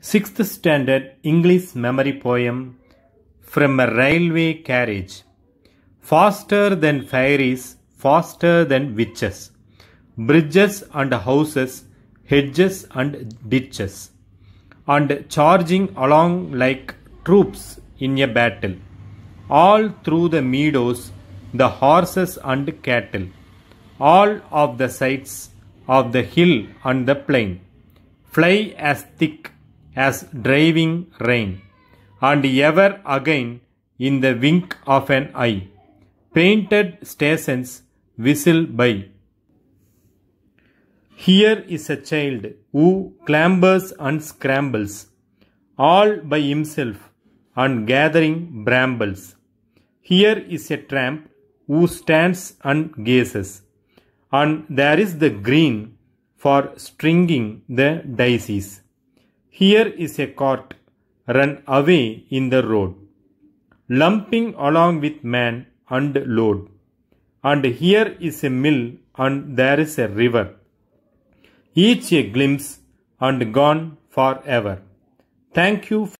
Sixth Standard English Memory Poem From a Railway Carriage Faster than fairies, faster than witches. Bridges and houses, hedges and ditches. And charging along like troops in a battle. All through the meadows, the horses and cattle. All of the sides of the hill and the plain. Fly as thick as driving rain, and ever again in the wink of an eye. Painted stations whistle by. Here is a child who clambers and scrambles, all by himself and gathering brambles. Here is a tramp who stands and gazes, and there is the green for stringing the daisies. Here is a cart, run away in the road, lumping along with man and load. And here is a mill and there is a river, each a glimpse and gone forever. Thank you.